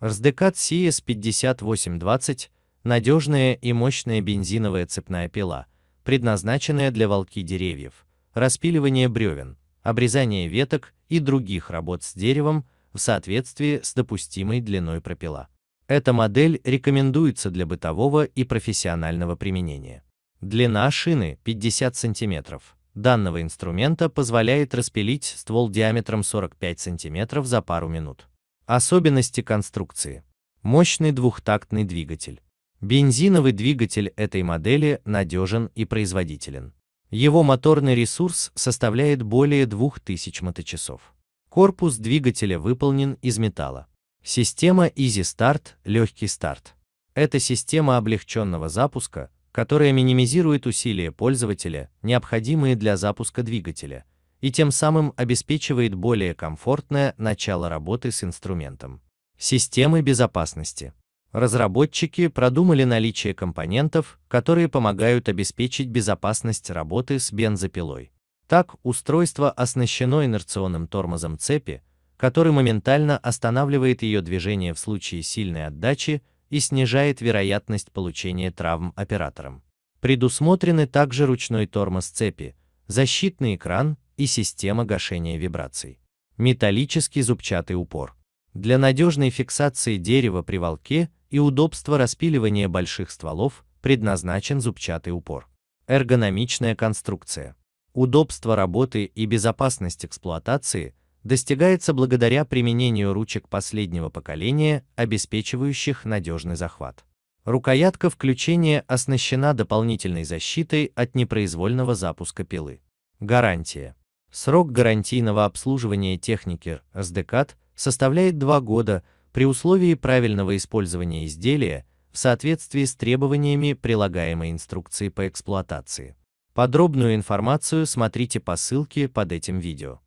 RSDCAT CS5820 – надежная и мощная бензиновая цепная пила, предназначенная для волки деревьев, распиливания бревен, обрезания веток и других работ с деревом в соответствии с допустимой длиной пропила. Эта модель рекомендуется для бытового и профессионального применения. Длина шины 50 см. Данного инструмента позволяет распилить ствол диаметром 45 см за пару минут. Особенности конструкции. Мощный двухтактный двигатель. Бензиновый двигатель этой модели надежен и производителен. Его моторный ресурс составляет более 2000 моточасов. Корпус двигателя выполнен из металла. Система Easy Start – легкий старт. Это система облегченного запуска, которая минимизирует усилия пользователя, необходимые для запуска двигателя, и тем самым обеспечивает более комфортное начало работы с инструментом. Системы безопасности. Разработчики продумали наличие компонентов, которые помогают обеспечить безопасность работы с бензопилой. Так, устройство оснащено инерционным тормозом цепи, который моментально останавливает ее движение в случае сильной отдачи и снижает вероятность получения травм оператором. Предусмотрены также ручной тормоз цепи, защитный экран и система гашения вибраций. Металлический зубчатый упор. Для надежной фиксации дерева при волке и удобства распиливания больших стволов предназначен зубчатый упор. Эргономичная конструкция. Удобство работы и безопасность эксплуатации достигается благодаря применению ручек последнего поколения, обеспечивающих надежный захват. Рукоятка включения оснащена дополнительной защитой от непроизвольного запуска пилы. Гарантия. Срок гарантийного обслуживания техники SDCAT составляет 2 года при условии правильного использования изделия в соответствии с требованиями прилагаемой инструкции по эксплуатации. Подробную информацию смотрите по ссылке под этим видео.